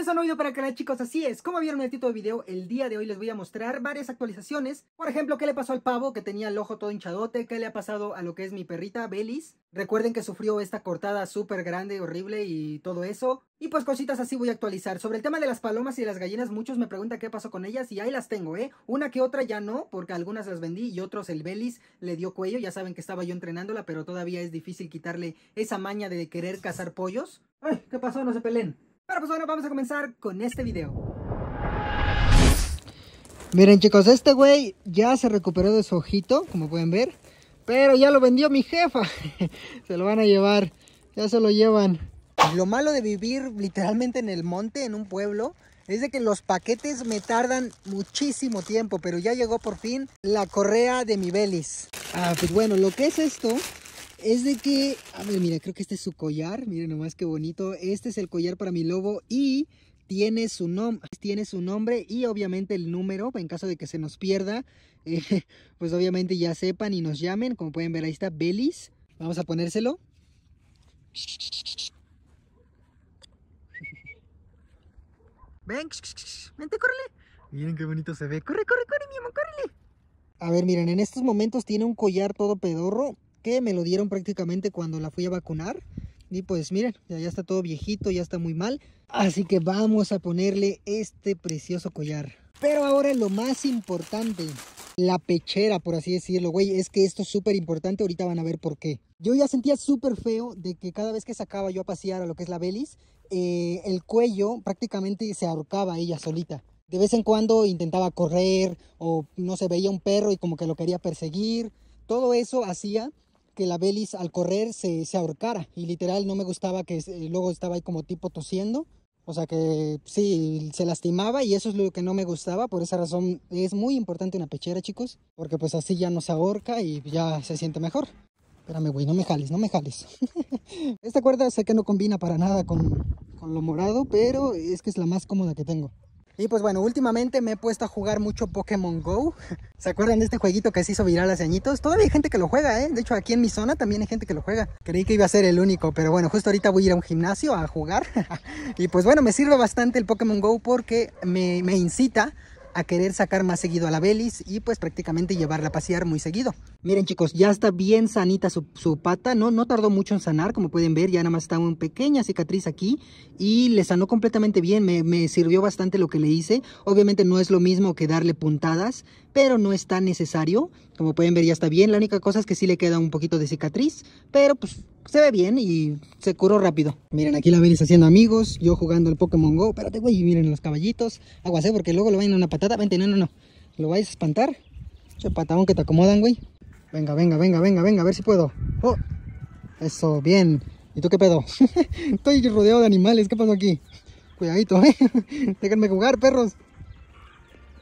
Bienvenidos a oído para el canal chicos, así es, como vieron en el título de video, el día de hoy les voy a mostrar varias actualizaciones Por ejemplo, qué le pasó al pavo que tenía el ojo todo hinchadote, qué le ha pasado a lo que es mi perrita, Belis Recuerden que sufrió esta cortada súper grande, horrible y todo eso Y pues cositas así voy a actualizar Sobre el tema de las palomas y las gallinas, muchos me preguntan qué pasó con ellas y ahí las tengo, ¿eh? Una que otra ya no, porque algunas las vendí y otros el Belis le dio cuello Ya saben que estaba yo entrenándola, pero todavía es difícil quitarle esa maña de querer cazar pollos Ay, ¿qué pasó? No se peleen pero pues bueno, vamos a comenzar con este video. Miren chicos, este güey ya se recuperó de su ojito, como pueden ver. Pero ya lo vendió mi jefa. se lo van a llevar, ya se lo llevan. Lo malo de vivir literalmente en el monte, en un pueblo, es que los paquetes me tardan muchísimo tiempo. Pero ya llegó por fin la correa de mi Belis. Ah, pues bueno, lo que es esto es de que, a ver, mira, creo que este es su collar, miren nomás qué bonito, este es el collar para mi lobo y tiene su, nom tiene su nombre y obviamente el número, en caso de que se nos pierda, eh, pues obviamente ya sepan y nos llamen, como pueden ver ahí está Belis, vamos a ponérselo. Ven, vente, córrele. Miren qué bonito se ve. Corre, corre, corre, mi amor, córrele. A ver, miren, en estos momentos tiene un collar todo pedorro que me lo dieron prácticamente cuando la fui a vacunar. Y pues miren, ya, está todo viejito, ya está muy mal. Así que vamos a ponerle este precioso collar. Pero ahora lo más importante, la pechera, por así decirlo, güey. Es que esto es súper importante, ahorita van a ver por qué. Yo ya sentía súper feo de que cada vez que sacaba yo a pasear a lo que es la Belis, eh, el cuello prácticamente se ahorcaba ella solita. De vez en cuando intentaba correr o no se veía un perro y como que lo quería perseguir. Todo eso hacía que la Belis al correr se, ahorcara y literal no me gustaba que eh, luego estaba ahí como tipo tosiendo. O sea que sí, se lastimaba y eso es lo que no me gustaba. Por esa razón es muy importante una pechera, chicos. Porque pues así ya no se ahorca y ya se siente mejor. Espérame, güey, no me jales, no me jales. Esta cuerda sé que no combina para nada con, con lo morado, pero es que es la más cómoda que tengo. Y pues bueno, últimamente me he puesto a jugar mucho Pokémon GO. ¿Se acuerdan de este jueguito que se hizo viral hace añitos? Todavía hay gente que lo juega, ¿eh? De hecho, aquí en mi zona también hay gente que lo juega. Creí que iba a ser el único, pero bueno, justo ahorita voy a ir a un gimnasio a jugar. y pues bueno, me sirve bastante el Pokémon GO porque me, me incita a querer sacar más seguido a la Belis y pues prácticamente llevarla a pasear muy seguido. Miren chicos, ya está bien sanita su, pata, no, no tardó mucho en sanar, como pueden ver, ya nada más está una pequeña cicatriz aquí y le sanó completamente bien, me, me sirvió bastante lo que le hice. Obviamente no es lo mismo que darle puntadas, pero no es tan necesario. Como pueden ver ya está bien, la única cosa es que sí le queda un poquito de cicatriz, pero pues se ve bien y se curó rápido. Miren, aquí la venís haciendo amigos, yo jugando al Pokémon GO. Espérate, güey, miren los caballitos. Aguacé porque luego lo vayan a una patada. Vente, no, no, no. Lo vais a espantar. Ese que te acomodan, güey. Venga, venga, venga, venga, venga, a ver si puedo. Oh, eso, bien. ¿Y tú qué pedo? Estoy rodeado de animales, ¿qué pasó aquí? Cuidadito, eh. Déjenme jugar, perros.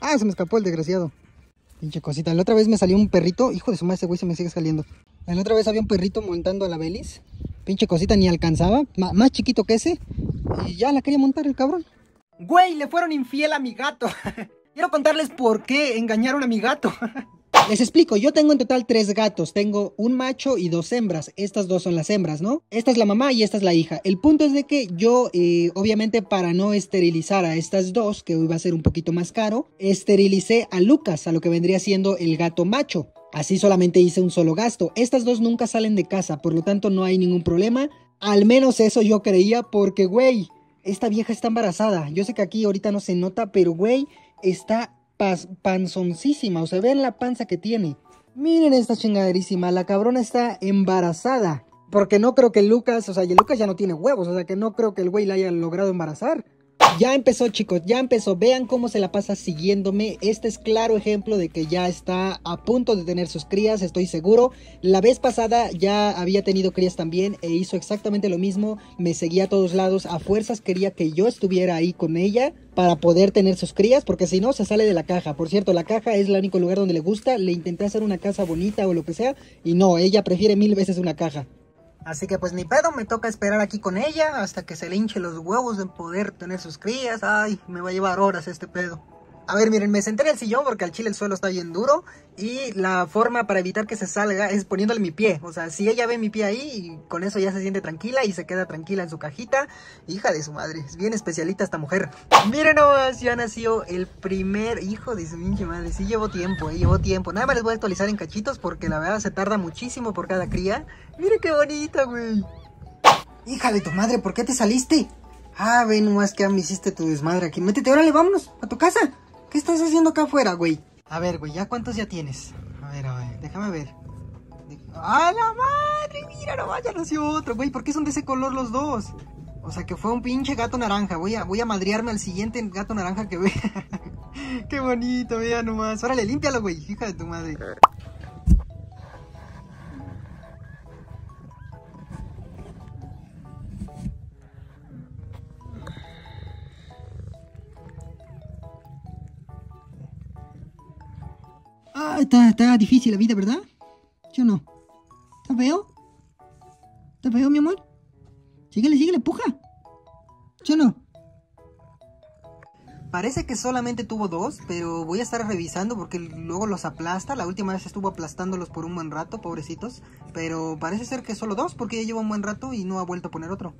Ah, se me escapó el desgraciado. Pinche cosita. La otra vez me salió un perrito. Hijo de su madre, ese güey se me sigue saliendo. La otra vez había un perrito montando a la Belis. Pinche cosita ni alcanzaba. más chiquito que ese. Y ya la quería montar el cabrón. Güey, le fueron infiel a mi gato. Quiero contarles por qué engañaron a mi gato. Les explico, yo tengo en total tres gatos. Tengo un macho y dos hembras. Estas dos son las hembras, ¿no? Esta es la mamá y esta es la hija. El punto es de que yo, eh, obviamente, para no esterilizar a estas dos, que hoy va a ser un poquito más caro, esterilicé a Lucas, a lo que vendría siendo el gato macho. Así solamente hice un solo gasto. Estas dos nunca salen de casa, por lo tanto no hay ningún problema. Al menos eso yo creía porque, güey, esta vieja está embarazada. Yo sé que aquí ahorita no se nota, pero, güey, está panzoncísima. O sea, vean la panza que tiene. Miren esta chingaderísima, la cabrona está embarazada. Porque no creo que Lucas, o sea, y Lucas ya no tiene huevos, o sea que no creo que el güey la haya logrado embarazar. Ya empezó, chicos, ya empezó. Vean cómo se la pasa siguiéndome. Este es claro ejemplo de que ya está a punto de tener sus crías, estoy seguro. La vez pasada ya había tenido crías también e hizo exactamente lo mismo. Me seguía a todos lados, a fuerzas quería que yo estuviera ahí con ella para poder tener sus crías, porque si no se sale de la caja. Por cierto, la caja es el único lugar donde le gusta. Le intenté hacer una casa bonita o lo que sea y no, ella prefiere mil veces una caja. Así que pues ni pedo, me toca esperar aquí con ella hasta que se le hinche los huevos de poder tener sus crías. Ay, me va a llevar horas este pedo. A ver, miren, me senté en el sillón porque al chile el suelo está bien duro y la forma para evitar que se salga es poniéndole mi pie. O sea, si ella ve mi pie ahí, y con eso ya se siente tranquila y se queda tranquila en su cajita. Hija de su madre, es bien especialita esta mujer. Miren nomás, ya nació el primer hijo de su pinche madre. Sí llevo tiempo, eh, llevó tiempo. Nada más les voy a actualizar en cachitos porque la verdad se tarda muchísimo por cada cría. Miren qué bonita, güey. Hija de tu madre, ¿por qué te saliste? Ah, ven nomás que me hiciste tu desmadre aquí. Métete, órale, vámonos a tu casa. ¿Qué estás haciendo acá afuera, güey? A ver, güey, ¿ya cuántos ya tienes? A ver, a ver, déjame ver. ¡A la madre! Mira, no vaya, nació otro, güey. ¿Por qué son de ese color los dos? O sea, que fue un pinche gato naranja. Voy a, voy a madrearme al siguiente gato naranja que vea. qué bonito, vea nomás. Órale, límpialo, güey, hija de tu madre. está, difícil la vida, ¿verdad? Yo no? ¿Está feo? ¿Está feo, mi amor? Síguele, síguele, puja. Yo no? Parece que solamente tuvo dos, pero voy a estar revisando porque luego los aplasta. La última vez estuvo aplastándolos por un buen rato, pobrecitos. Pero parece ser que solo dos porque ya lleva un buen rato y no ha vuelto a poner otro.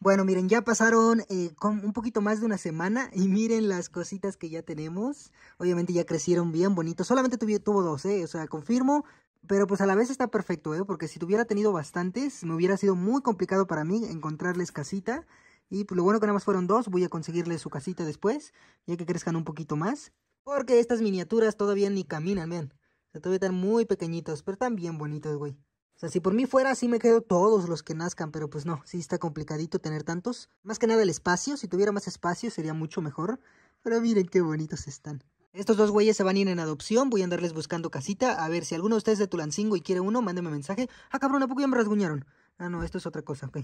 Bueno, miren, ya pasaron eh, un poquito más de una semana y miren las cositas que ya tenemos. Obviamente ya crecieron bien bonitos. Solamente tuve, tuvo dos, ¿eh? O sea, confirmo. Pero pues a la vez está perfecto, ¿eh? Porque si tuviera tenido bastantes, me hubiera sido muy complicado para mí encontrarles casita. Y pues lo bueno que nada más fueron dos, voy a conseguirles su casita después, ya que crezcan un poquito más. Porque estas miniaturas todavía ni caminan, vean. todavía están muy pequeñitos, pero están bien bonitos, güey. O sea, si por mí fuera, sí me quedo todos los que nazcan, pero pues no, sí está complicadito tener tantos. Más que nada el espacio, si tuviera más espacio sería mucho mejor. Pero miren qué bonitos están. Estos dos güeyes se van a ir en adopción, voy a andarles buscando casita. A ver, si alguno de ustedes de Tulancingo y quiere uno, mándenme mensaje. Ah, cabrón, ¿a poco ya me rasguñaron? Ah, no, esto es otra cosa, ok.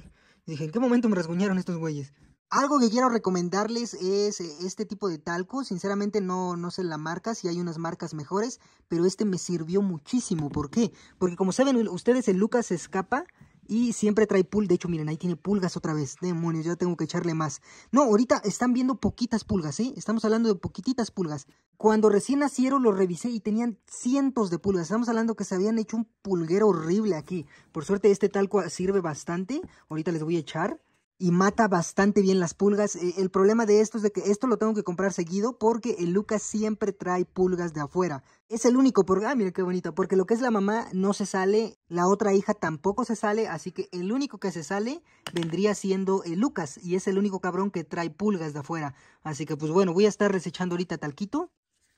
Dije, ¿en qué momento me rasguñaron estos güeyes? Algo que quiero recomendarles es eh, este tipo de talco. Sinceramente no, no sé la marca, si hay unas marcas mejores, pero este me sirvió muchísimo. ¿Por qué? Porque como saben ustedes, el Lucas se escapa y siempre trae pulgas. De hecho, miren, ahí tiene pulgas otra vez. Demonios, ya tengo que echarle más. No, ahorita están viendo poquitas pulgas, ¿sí? ¿eh? Estamos hablando de poquititas pulgas. Cuando recién nacieron lo revisé y tenían cientos de pulgas. Estamos hablando que se habían hecho un pulguero horrible aquí. Por suerte este talco sirve bastante. Ahorita les voy a echar y mata bastante bien las pulgas. Eh, el problema de esto es de que esto lo tengo que comprar seguido porque el Lucas siempre trae pulgas de afuera. Es el único, porque, ah, mira qué bonito, porque lo que es la mamá no se sale, la otra hija tampoco se sale, así que el único que se sale vendría siendo el Lucas y es el único cabrón que trae pulgas de afuera. Así que pues bueno, voy a estar resechando ahorita talquito.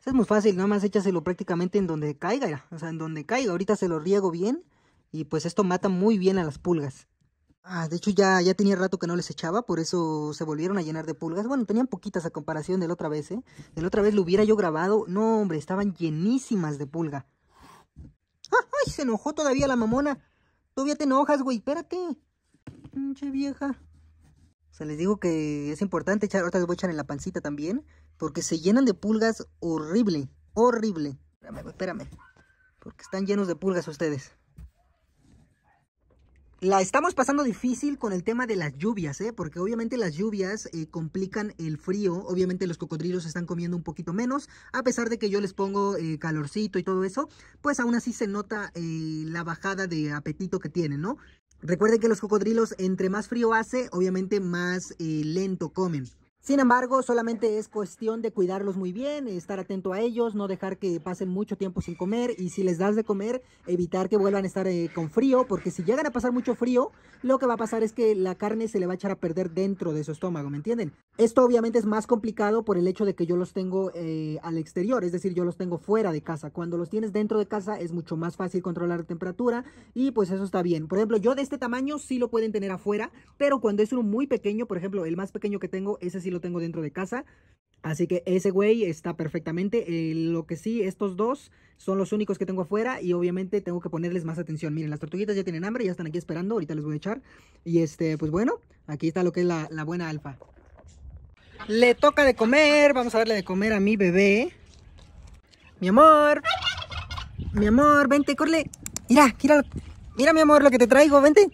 es muy fácil, nada más échaselo prácticamente en donde caiga, o sea, en donde caiga. Ahorita se lo riego bien y pues esto mata muy bien a las pulgas. Ah, de hecho ya, ya tenía rato que no les echaba, por eso se volvieron a llenar de pulgas. Bueno, tenían poquitas a comparación de la otra vez, ¿eh? De la otra vez lo hubiera yo grabado. No, hombre, estaban llenísimas de pulga. Ah, ¡Ay! Se enojó todavía la mamona. Todavía te enojas, güey. Espérate. Pinche vieja. O sea, les digo que es importante echar, ahorita les voy a echar en la pancita también, porque se llenan de pulgas horrible, horrible. Espérame, espérame, porque están llenos de pulgas ustedes. La estamos pasando difícil con el tema de las lluvias, ¿eh? porque obviamente las lluvias eh, complican el frío, obviamente los cocodrilos están comiendo un poquito menos, a pesar de que yo les pongo eh, calorcito y todo eso, pues aún así se nota eh, la bajada de apetito que tienen, ¿no? Recuerden que los cocodrilos entre más frío hace, obviamente más lento comen. Sin embargo, solamente es cuestión de cuidarlos muy bien, estar atento a ellos, no dejar que pasen mucho tiempo sin comer y si les das de comer, evitar que vuelvan a estar eh, con frío, porque si llegan a pasar mucho frío, lo que va a pasar es que la carne se le va a echar a perder dentro de su estómago, ¿me entienden? Esto obviamente es más complicado por el hecho de que yo los tengo eh, al exterior, es decir, yo los tengo fuera de casa. Cuando los tienes dentro de casa es mucho más fácil controlar la temperatura y pues eso está bien. Por ejemplo, yo de este tamaño sí lo pueden tener afuera, pero cuando es uno muy pequeño, por ejemplo, el más pequeño que tengo, ese sí lo tengo dentro de casa. Así que ese güey está perfectamente. Eh, lo que sí, estos dos son los únicos que tengo afuera y obviamente tengo que ponerles más atención. Miren, las tortuguitas ya tienen hambre, ya están aquí esperando, ahorita les voy a echar. Y este, pues bueno, aquí está lo que es la, la buena alfa. Le toca de comer, vamos a darle de comer a mi bebé. Mi amor, mi amor, vente, corle Mira, mira, mira mi amor lo que te traigo, vente.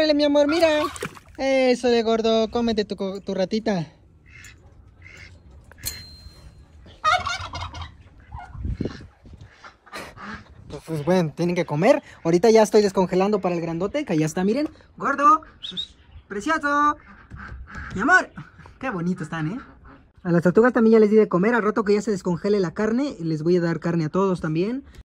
Córrele, mi amor, mira. Eso de gordo, cómete tu, ratita. Pues, pues bueno, tienen que comer. Ahorita ya estoy descongelando para el grandote, que ya está, miren. Gordo, precioso. Mi amor, qué bonito están, ¿eh? A las tortugas también ya les di de comer. Al rato que ya se descongele la carne, les voy a dar carne a todos también.